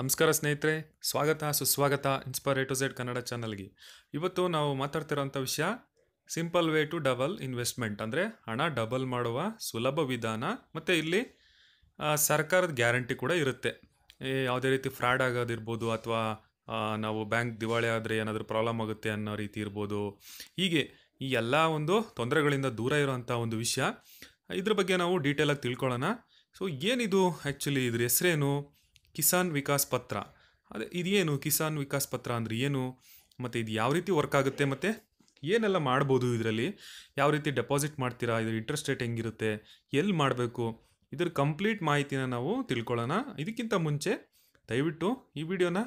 ನಮಸ್ಕಾರ ಸ್ನೇಹಿತರೆ ಸ್ವಾಗತ ಸುಸ್ವಾಗತ ಟು ಝೆಡ್ ಕನ್ನಡ ಚಾನಲ್ಗೆ ಇವತ್ತು ನಾವು ಮಾತಾಡ್ತಿರೋಂಥ ವಿಷಯ simple way to double investment ಅಂದರೆ ಹಣ ಡಬಲ್ ಮಾಡುವ ಸುಲಭ ವಿಧಾನ ಮತ್ತು ಇಲ್ಲಿ ಸರ್ಕಾರದ ಗ್ಯಾರಂಟಿ ಕೂಡ ಇರುತ್ತೆ ಯಾವುದೇ ರೀತಿ ಫ್ರಾಡ್ ಆಗೋದಿರ್ಬೋದು ಅಥವಾ ನಾವು ಬ್ಯಾಂಕ್ ದಿವಾಳಿ ಆದರೆ ಏನಾದರೂ ಪ್ರಾಬ್ಲಮ್ ಆಗುತ್ತೆ ಅನ್ನೋ ರೀತಿ ಇರ್ಬೋದು ಹೀಗೆ ಈ ಎಲ್ಲ ಒಂದು ತೊಂದರೆಗಳಿಂದ ದೂರ ಇರೋವಂಥ ಒಂದು ವಿಷಯ ಇದ್ರ ಬಗ್ಗೆ ನಾವು ಡೀಟೇಲಾಗಿ ತಿಳ್ಕೊಳ್ಳೋಣ ಸೊ ಏನಿದು ಆ್ಯಕ್ಚುಲಿ ಇದ್ರ ಹೆಸರೇನು ಕಿಸಾನ್ ವಿಕಾಸ್ ಪತ್ರ ಅದೇ ಇದೇನು ಕಿಸಾನ್ ವಿಕಾಸ್ ಪತ್ರ ಅಂದರೆ ಏನು ಮತ್ತು ಇದು ಯಾವ ರೀತಿ ವರ್ಕ್ ಆಗುತ್ತೆ ಮತ್ತು ಏನೆಲ್ಲ ಮಾಡ್ಬೋದು ಇದರಲ್ಲಿ ಯಾವ ರೀತಿ ಡೆಪಾಸಿಟ್ ಮಾಡ್ತೀರಾ ಇದ್ರ ಇಂಟ್ರೆಸ್ಟ್ ರೇಟ್ ಹೆಂಗಿರುತ್ತೆ ಎಲ್ಲಿ ಮಾಡಬೇಕು ಇದ್ರ ಕಂಪ್ಲೀಟ್ ಮಾಹಿತಿನ ನಾವು ತಿಳ್ಕೊಳ್ಳೋಣ ಇದಕ್ಕಿಂತ ಮುಂಚೆ ದಯವಿಟ್ಟು ಈ ವಿಡಿಯೋನ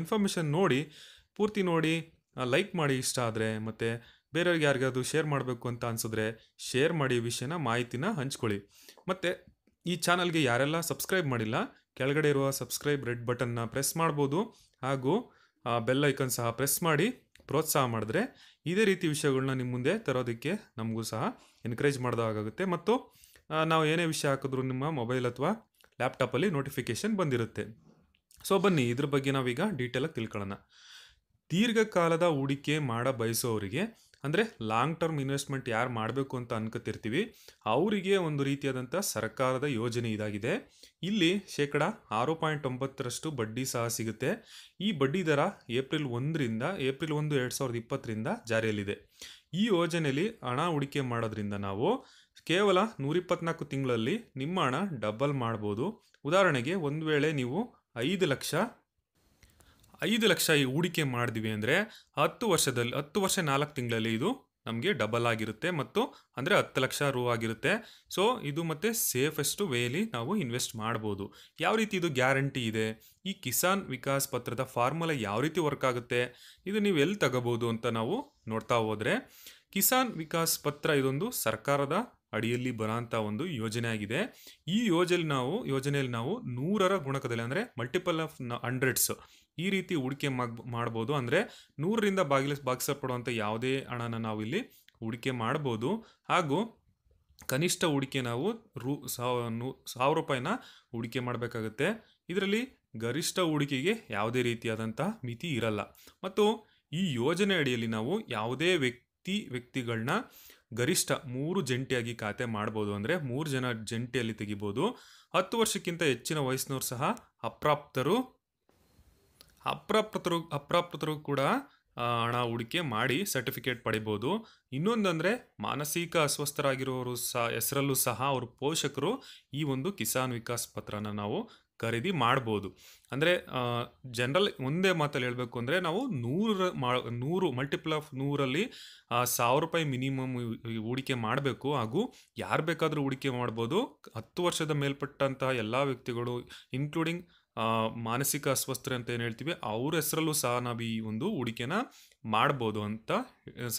ಇನ್ಫಾರ್ಮೇಷನ್ ನೋಡಿ ಪೂರ್ತಿ ನೋಡಿ ಲೈಕ್ ಮಾಡಿ ಇಷ್ಟ ಆದರೆ ಮತ್ತು ಬೇರೆಯವ್ರಿಗೆ ಯಾರಿಗಾದರೂ ಶೇರ್ ಮಾಡಬೇಕು ಅಂತ ಅನಿಸಿದ್ರೆ ಶೇರ್ ಮಾಡಿ ವಿಷಯನ ಮಾಹಿತಿನ ಹಂಚ್ಕೊಳ್ಳಿ ಮತ್ತು ಈ ಚಾನಲ್ಗೆ ಯಾರೆಲ್ಲ ಸಬ್ಸ್ಕ್ರೈಬ್ ಮಾಡಿಲ್ಲ ಕೆಳಗಡೆ ಇರುವ ಸಬ್ಸ್ಕ್ರೈಬ್ ರೆಡ್ ಬಟನ್ನ ಪ್ರೆಸ್ ಮಾಡ್ಬೋದು ಹಾಗೂ ಬೆಲ್ ಐಕನ್ ಸಹ ಪ್ರೆಸ್ ಮಾಡಿ ಪ್ರೋತ್ಸಾಹ ಮಾಡಿದ್ರೆ ಇದೇ ರೀತಿ ವಿಷಯಗಳನ್ನ ನಿಮ್ಮ ಮುಂದೆ ತರೋದಕ್ಕೆ ನಮಗೂ ಸಹ ಎನ್ಕರೇಜ್ ಮಾಡಿದಾಗುತ್ತೆ ಮತ್ತು ನಾವು ಏನೇ ವಿಷಯ ಹಾಕಿದ್ರು ನಿಮ್ಮ ಮೊಬೈಲ್ ಅಥವಾ ಲ್ಯಾಪ್ಟಾಪಲ್ಲಿ ನೋಟಿಫಿಕೇಷನ್ ಬಂದಿರುತ್ತೆ ಸೊ ಬನ್ನಿ ಇದ್ರ ಬಗ್ಗೆ ನಾವೀಗ ಡೀಟೇಲಾಗಿ ತಿಳ್ಕೊಳ್ಳೋಣ ದೀರ್ಘಕಾಲದ ಹೂಡಿಕೆ ಮಾಡ ಬಯಸೋರಿಗೆ ಅಂದರೆ ಲಾಂಗ್ ಟರ್ಮ್ ಇನ್ವೆಸ್ಟ್ಮೆಂಟ್ ಯಾರು ಮಾಡಬೇಕು ಅಂತ ಅನ್ಕೋತಿರ್ತೀವಿ ಅವರಿಗೆ ಒಂದು ರೀತಿಯಾದಂಥ ಸರ್ಕಾರದ ಯೋಜನೆ ಇದಾಗಿದೆ ಇಲ್ಲಿ ಶೇಕಡ ಆರು ಪಾಯಿಂಟ್ ಒಂಬತ್ತರಷ್ಟು ಬಡ್ಡಿ ಸಹ ಸಿಗುತ್ತೆ ಈ ಬಡ್ಡಿ ದರ ಏಪ್ರಿಲ್ ಒಂದರಿಂದ ಏಪ್ರಿಲ್ ಒಂದು ಎರಡು ಸಾವಿರದ ಇಪ್ಪತ್ತರಿಂದ ಜಾರಿಯಲ್ಲಿದೆ ಈ ಯೋಜನೆಯಲ್ಲಿ ಹಣ ಹೂಡಿಕೆ ಮಾಡೋದ್ರಿಂದ ನಾವು ಕೇವಲ ನೂರಿಪ್ಪತ್ನಾಲ್ಕು ತಿಂಗಳಲ್ಲಿ ನಿಮ್ಮ ಹಣ ಡಬಲ್ ಮಾಡ್ಬೋದು ಉದಾಹರಣೆಗೆ ಒಂದು ವೇಳೆ ನೀವು ಐದು ಲಕ್ಷ ಐದು ಲಕ್ಷ ಈ ಹೂಡಿಕೆ ಮಾಡಿದ್ವಿ ಅಂದರೆ ಹತ್ತು ವರ್ಷದಲ್ಲಿ ಹತ್ತು ವರ್ಷ ನಾಲ್ಕು ತಿಂಗಳಲ್ಲಿ ಇದು ನಮಗೆ ಡಬಲ್ ಆಗಿರುತ್ತೆ ಮತ್ತು ಅಂದರೆ ಹತ್ತು ಲಕ್ಷ ರೂ ಆಗಿರುತ್ತೆ ಸೊ ಇದು ಮತ್ತು ಸೇಫೆಸ್ಟು ವೇಲಿ ನಾವು ಇನ್ವೆಸ್ಟ್ ಮಾಡ್ಬೋದು ಯಾವ ರೀತಿ ಇದು ಗ್ಯಾರಂಟಿ ಇದೆ ಈ ಕಿಸಾನ್ ವಿಕಾಸ್ ಪತ್ರದ ಫಾರ್ಮುಲಾ ಯಾವ ರೀತಿ ವರ್ಕ್ ಆಗುತ್ತೆ ಇದು ನೀವು ಎಲ್ಲಿ ತಗೋಬೋದು ಅಂತ ನಾವು ನೋಡ್ತಾ ಹೋದರೆ ಕಿಸಾನ್ ವಿಕಾಸ್ ಪತ್ರ ಇದೊಂದು ಸರ್ಕಾರದ ಅಡಿಯಲ್ಲಿ ಬರೋಂಥ ಒಂದು ಯೋಜನೆ ಆಗಿದೆ ಈ ಯೋಜನೆ ನಾವು ಯೋಜನೆಯಲ್ಲಿ ನಾವು ನೂರರ ಗುಣಕದಲ್ಲಿ ಅಂದರೆ ಮಲ್ಟಿಪಲ್ ಆಫ್ ಹಂಡ್ರೆಡ್ಸ್ ಈ ರೀತಿ ಹೂಡಿಕೆ ಮಾಡ್ಬೋದು ಅಂದರೆ ನೂರರಿಂದ ಬಾಗಿಲ ಬಾಗಿಸಲ್ಪಡುವಂಥ ಯಾವುದೇ ಹಣನ ನಾವು ಇಲ್ಲಿ ಹೂಡಿಕೆ ಮಾಡ್ಬೋದು ಹಾಗೂ ಕನಿಷ್ಠ ಹೂಡಿಕೆ ನಾವು ರೂ ಸಾವಿರ ರೂಪಾಯಿನ ಹೂಡಿಕೆ ಮಾಡಬೇಕಾಗುತ್ತೆ ಇದರಲ್ಲಿ ಗರಿಷ್ಠ ಹೂಡಿಕೆಗೆ ಯಾವುದೇ ರೀತಿಯಾದಂಥ ಮಿತಿ ಇರಲ್ಲ ಮತ್ತು ಈ ಯೋಜನೆ ಅಡಿಯಲ್ಲಿ ನಾವು ಯಾವುದೇ ವ್ಯಕ್ತಿ ವ್ಯಕ್ತಿ ವ್ಯಕ್ತಿಗಳನ್ನ ಗರಿಷ್ಠ ಮೂರು ಜಂಟಿಯಾಗಿ ಖಾತೆ ಮಾಡ್ಬೋದು ಅಂದರೆ ಮೂರು ಜನ ಜಂಟಿಯಲ್ಲಿ ತೆಗಿಬೋದು ಹತ್ತು ವರ್ಷಕ್ಕಿಂತ ಹೆಚ್ಚಿನ ವಯಸ್ಸಿನವರು ಸಹ ಅಪ್ರಾಪ್ತರು ಅಪ್ರಾಪ್ತರು ಅಪ್ರಾಪ್ತರು ಕೂಡ ಹಣ ಹೂಡಿಕೆ ಮಾಡಿ ಸರ್ಟಿಫಿಕೇಟ್ ಪಡಿಬೋದು ಇನ್ನೊಂದಂದರೆ ಮಾನಸಿಕ ಅಸ್ವಸ್ಥರಾಗಿರೋರು ಸಹ ಹೆಸರಲ್ಲೂ ಸಹ ಅವರು ಪೋಷಕರು ಈ ಒಂದು ಕಿಸಾನ್ ವಿಕಾಸ್ ಪತ್ರನ ನಾವು ಖರೀದಿ ಮಾಡ್ಬೋದು ಅಂದರೆ ಜನರಲ್ ಒಂದೇ ಮಾತಲ್ಲಿ ಹೇಳಬೇಕು ಅಂದರೆ ನಾವು ನೂರ ಮಾ ನೂರು ಮಲ್ಟಿಪಲ್ ಆಫ್ ನೂರಲ್ಲಿ ಸಾವಿರ ರೂಪಾಯಿ ಮಿನಿಮಮ್ ಹೂಡಿಕೆ ಮಾಡಬೇಕು ಹಾಗೂ ಯಾರು ಬೇಕಾದರೂ ಹೂಡಿಕೆ ಮಾಡ್ಬೋದು ಹತ್ತು ವರ್ಷದ ಮೇಲ್ಪಟ್ಟಂತಹ ಎಲ್ಲ ವ್ಯಕ್ತಿಗಳು ಇನ್ಕ್ಲೂಡಿಂಗ್ ಮಾನಸಿಕ ಅಸ್ವಸ್ಥರೆ ಅಂತ ಏನು ಹೇಳ್ತೀವಿ ಅವ್ರ ಹೆಸರಲ್ಲೂ ಸಹ ನಾವು ಈ ಒಂದು ಹೂಡಿಕೆನ ಮಾಡ್ಬೋದು ಅಂತ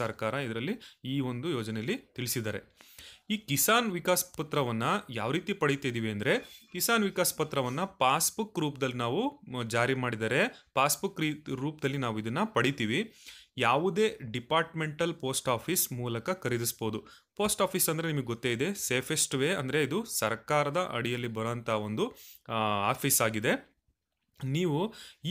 ಸರ್ಕಾರ ಇದರಲ್ಲಿ ಈ ಒಂದು ಯೋಜನೆಯಲ್ಲಿ ತಿಳಿಸಿದ್ದಾರೆ ಈ ಕಿಸಾನ್ ವಿಕಾಸ್ ಪತ್ರವನ್ನು ಯಾವ ರೀತಿ ಪಡಿತಿದ್ದೀವಿ ಅಂದರೆ ಕಿಸಾನ್ ವಿಕಾಸ್ ಪತ್ರವನ್ನು ಪಾಸ್ಬುಕ್ ರೂಪದಲ್ಲಿ ನಾವು ಜಾರಿ ಮಾಡಿದರೆ ಪಾಸ್ಬುಕ್ ರೀ ರೂಪದಲ್ಲಿ ನಾವು ಇದನ್ನು ಪಡಿತೀವಿ ಯಾವುದೇ ಡಿಪಾರ್ಟ್ಮೆಂಟಲ್ ಪೋಸ್ಟ್ ಆಫೀಸ್ ಮೂಲಕ ಖರೀದಿಸ್ಬೋದು ಪೋಸ್ಟ್ ಆಫೀಸ್ ಅಂದರೆ ನಿಮಗೆ ಗೊತ್ತೇ ಇದೆ ಸೇಫೆಸ್ಟ್ ವೇ ಅಂದರೆ ಇದು ಸರ್ಕಾರದ ಅಡಿಯಲ್ಲಿ ಬರೋಂಥ ಒಂದು ಆಫೀಸ್ ಆಗಿದೆ ನೀವು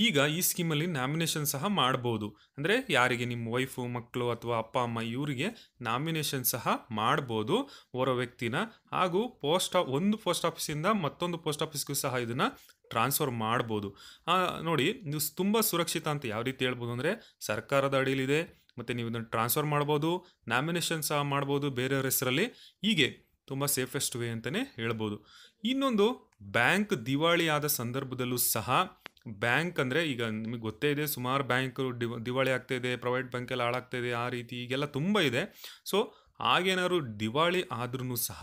ಈಗ ಈ ಸ್ಕೀಮಲ್ಲಿ ನಾಮಿನೇಷನ್ ಸಹ ಮಾಡ್ಬೋದು ಅಂದರೆ ಯಾರಿಗೆ ನಿಮ್ಮ ವೈಫು ಮಕ್ಕಳು ಅಥವಾ ಅಪ್ಪ ಅಮ್ಮ ಇವರಿಗೆ ನಾಮಿನೇಷನ್ ಸಹ ಮಾಡ್ಬೋದು ಓರೋ ವ್ಯಕ್ತಿನ ಹಾಗೂ ಪೋಸ್ಟ್ ಒಂದು ಪೋಸ್ಟ್ ಆಫೀಸಿಂದ ಮತ್ತೊಂದು ಪೋಸ್ಟ್ ಆಫೀಸ್ಗೂ ಸಹ ಇದನ್ನು ಟ್ರಾನ್ಸ್ಫರ್ ಮಾಡ್ಬೋದು ನೋಡಿ ನೀವು ತುಂಬ ಸುರಕ್ಷಿತ ಅಂತ ಯಾವ ರೀತಿ ಹೇಳ್ಬೋದು ಅಂದರೆ ಸರ್ಕಾರದ ಅಡಿಯಲ್ಲಿದೆ ಮತ್ತು ನೀವು ಇದನ್ನು ಟ್ರಾನ್ಸ್ಫರ್ ಮಾಡ್ಬೋದು ನಾಮಿನೇಷನ್ ಸಹ ಮಾಡ್ಬೋದು ಬೇರೆಯವ್ರ ಹೆಸರಲ್ಲಿ ಹೀಗೆ ತುಂಬ ಸೇಫೆಸ್ಟ್ ವೇ ಅಂತಲೇ ಹೇಳ್ಬೋದು ಇನ್ನೊಂದು ಬ್ಯಾಂಕ್ ದಿವಾಳಿ ಆದ ಸಂದರ್ಭದಲ್ಲೂ ಸಹ ಬ್ಯಾಂಕ್ ಅಂದರೆ ಈಗ ನಿಮಗೆ ಗೊತ್ತೇ ಇದೆ ಸುಮಾರು ಬ್ಯಾಂಕ್ ದಿವಾಳಿ ಆಗ್ತಾ ಇದೆ ಪ್ರೈವೇಟ್ ಬ್ಯಾಂಕೆಲ್ಲ ಹಾಳಾಗ್ತಾ ಇದೆ ಆ ರೀತಿ ಈಗೆಲ್ಲ ತುಂಬ ಇದೆ ಸೊ ಆಗೇನಾದ್ರು ದಿವಾಳಿ ಆದ್ರೂ ಸಹ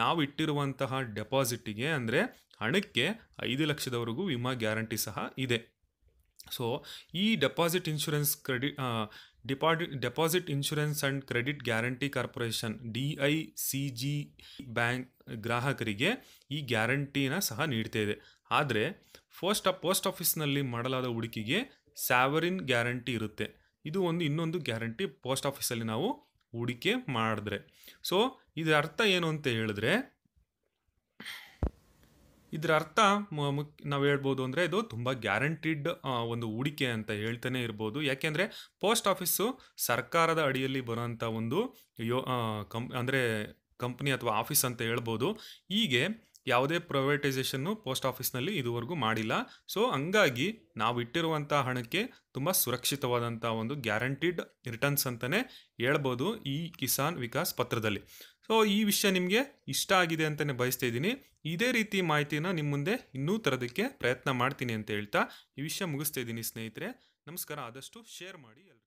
ನಾವು ಇಟ್ಟಿರುವಂತಹ ಡೆಪಾಸಿಟಿಗೆ ಅಂದರೆ ಹಣಕ್ಕೆ ಐದು ಲಕ್ಷದವರೆಗೂ ವಿಮಾ ಗ್ಯಾರಂಟಿ ಸಹ ಇದೆ ಸೊ ಈ ಡೆಪಾಸಿಟ್ ಇನ್ಶೂರೆನ್ಸ್ ಕ್ರೆಡಿಟ್ ಡಿಪಾಡಿ deposit insurance and credit guarantee corporation D I C G bank ಗ್ರಾಹಕರಿಗೆ ಈ ಗ್ಯಾರಂಟಿನ ಸಹ ನೀಡ್ತಾ ಇದೆ ಆದರೆ ಪೋಸ್ಟ್ ಪೋಸ್ಟ್ ಆಫೀಸ್ನಲ್ಲಿ ಮಾಡಲಾದ ಹೂಡಿಕೆಗೆ ಸ್ಯಾವರಿನ್ ಗ್ಯಾರಂಟಿ ಇರುತ್ತೆ ಇದು ಒಂದು ಇನ್ನೊಂದು ಗ್ಯಾರಂಟಿ ಪೋಸ್ಟ್ ಆಫೀಸಲ್ಲಿ ನಾವು ಹೂಡಿಕೆ ಮಾಡಿದ್ರೆ ಸೊ ಇದರ ಅರ್ಥ ಏನು ಅಂತ ಹೇಳಿದ್ರೆ ಇದರ ಅರ್ಥ ನಾವು ಹೇಳ್ಬೋದು ಅಂದರೆ ಇದು ತುಂಬ ಗ್ಯಾರಂಟಿಡ್ ಒಂದು ಹೂಡಿಕೆ ಅಂತ ಹೇಳ್ತಾನೆ ಇರ್ಬೋದು ಯಾಕೆಂದರೆ ಪೋಸ್ಟ್ ಆಫೀಸು ಸರ್ಕಾರದ ಅಡಿಯಲ್ಲಿ ಬರೋಂಥ ಒಂದು ಯೋ ಕಂ ಅಂದರೆ ಕಂಪ್ನಿ ಅಥವಾ ಆಫೀಸ್ ಅಂತ ಹೇಳ್ಬೋದು ಹೀಗೆ ಯಾವುದೇ ಪ್ರೈವೇಟೈಸೇಷನ್ನು ಪೋಸ್ಟ್ ಆಫೀಸ್ನಲ್ಲಿ ಇದುವರೆಗೂ ಮಾಡಿಲ್ಲ ಸೊ ಹಂಗಾಗಿ ನಾವು ಇಟ್ಟಿರುವಂಥ ಹಣಕ್ಕೆ ತುಂಬ ಸುರಕ್ಷಿತವಾದಂಥ ಒಂದು ಗ್ಯಾರಂಟಿಡ್ ರಿಟರ್ನ್ಸ್ ಅಂತಲೇ ಹೇಳ್ಬೋದು ಈ ಕಿಸಾನ್ ವಿಕಾಸ್ ಪತ್ರದಲ್ಲಿ ಸೊ ಈ ವಿಷಯ ನಿಮಗೆ ಇಷ್ಟ ಆಗಿದೆ ಅಂತಲೇ ಬಯಸ್ತಾ ಇದ್ದೀನಿ ಇದೇ ರೀತಿ ಮಾಹಿತಿನ ನಿಮ್ಮ ಮುಂದೆ ಇನ್ನೂ ತರೋದಕ್ಕೆ ಪ್ರಯತ್ನ ಮಾಡ್ತೀನಿ ಅಂತ ಹೇಳ್ತಾ ಈ ವಿಷಯ ಮುಗಿಸ್ತಾ ಇದ್ದೀನಿ ಸ್ನೇಹಿತರೆ ನಮಸ್ಕಾರ ಆದಷ್ಟು ಶೇರ್ ಮಾಡಿ ಎಲ್ಲರೂ